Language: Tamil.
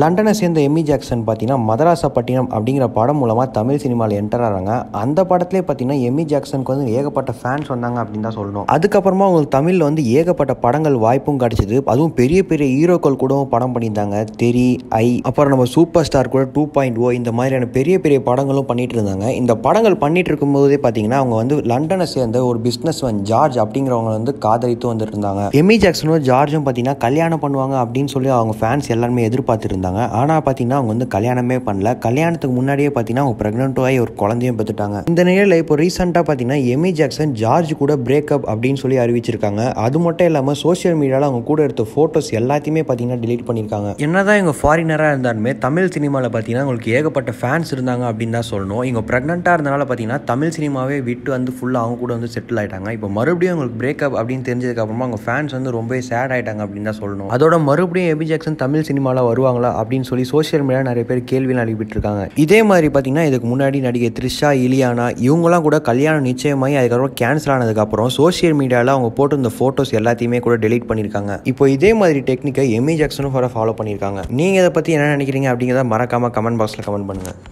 லண்டனை சேர்ந்த எம்மி ஜாக்சன் பார்த்தீங்கன்னா மதராசப்பட்டினம் அப்படிங்கிற படம் மூலமாக தமிழ் சினிமாவில் என்டர் ஆகிறாங்க அந்த படத்துலேயே பார்த்தீங்கன்னா எம்மி ஜாக்சனுக்கு வந்து ஏகப்பட்ட ஃபேன்ஸ் வந்தாங்க அப்படின்னு தான் சொல்லணும் அதுக்கப்புறமா அவங்களுக்கு தமிழில் வந்து ஏகப்பட்ட படங்கள் வாய்ப்பும் கிடச்சிது அதுவும் பெரிய பெரிய ஹீரோக்கள் கூடவும் படம் பண்ணியிருந்தாங்க தெரி ஐ அப்புறம் நம்ம சூப்பர் ஸ்டார் கூட டூ பாயிண்ட் ஓ இந்த மாதிரியான பெரிய பெரிய படங்களும் பண்ணிட்டு இருந்தாங்க இந்த படங்கள் பண்ணிட்டு இருக்கும்போதே பார்த்தீங்கன்னா அவங்க வந்து லண்டனை சேர்ந்த ஒரு பிஸ்னஸ் மேன் ஜார்ஜ் அப்படிங்கிறவங்க வந்து காதலித்து வந்துட்டு இருந்தாங்க எம்மி ஜாக்சனும் ஜார்ஜும் பார்த்தீங்கன்னா கல்யாணம் பண்ணுவாங்க அப்படின்னு சொல்லி அவங்க ஃபேன்ஸ் எல்லாருமே எதிர்பார்த்து இருந்தாங்க ஆனால் பார்த்தீங்கன்னா அவங்க வந்து கல்யாணமே பண்ணல கல்யாணத்துக்கு முன்னாடியே பார்த்தீங்கன்னா அவங்க ப்ரெக்னென்ட் ஆகி ஒரு குழந்தையும் பெற்றுட்டாங்க இந்த நிலையில் இப்போ ரீசெண்டாக பார்த்தீங்கன்னா எமி ஜாக்சன் ஜார்ஜ் கூட பிரேக்கப் அப்படின்னு சொல்லி அறிவிச்சிருக்காங்க அது மட்டும் இல்லாமல் சோஷியல் மீடியாவில் அவங்க கூட எடுத்த ஃபோட்டோஸ் எல்லாத்தையுமே பார்த்தீங்கன்னா டிலீட் பண்ணியிருக்காங்க என்னதான் இவங்க ஃபாரினராக இருந்தாலுமே தமிழ் சினிமாவில் பார்த்தீங்கன்னா உங்களுக்கு ஏகப்பட்ட ஃபேன்ஸ் இருந்தாங்க அப்படின்னு தான் சொல்லணும் இவங்க ப்ரெக்னெண்ட்டாக இருந்தனால பார்த்தீங்கன்னா தமிழ் சினிமாவே விட்டு வந்து ஃபுல்லாக அவங்க கூட வந்து செட்டில் ஆகிட்டாங்க இப்போ மறுபடியும் அவங்களுக்கு பிரேக்கப் அப்படின்னு தெரிஞ்சதுக்கப்புறமா அவங்க ஃபேன்ஸ் வந்து ரொம்பவே சேட் ஆயிட்டாங்க அப்படின்னு தான் சொல்லணும் அதோட மறுபடியும் எபி ஜாக்சன் தமிழ் சினிமாவில் வருவாங்க பண்ணுவாங்களா அப்படின்னு சொல்லி சோஷியல் மீடியா நிறைய பேர் கேள்வியில் அனுப்பிட்டுருக்காங்க இதே மாதிரி பார்த்தீங்கன்னா இதுக்கு முன்னாடி நடிகை த்ரிஷா இலியானா இவங்கெல்லாம் கூட கல்யாணம் நிச்சயமாகி அதுக்கப்புறம் கேன்சல் ஆனதுக்கப்புறம் சோஷியல் மீடியாவில் அவங்க போட்டிருந்த ஃபோட்டோஸ் எல்லாத்தையுமே கூட டெலீட் பண்ணியிருக்காங்க இப்போ இதே மாதிரி டெக்னிக்கை எமி ஜாக்சனும் ஃபாலோ பண்ணியிருக்காங்க நீங்கள் இதை பற்றி என்ன நினைக்கிறீங்க அப்படிங்கிறத மறக்காமல் கமெண்ட் பாக்ஸில் கமெண்ட் பண்ணுங்கள்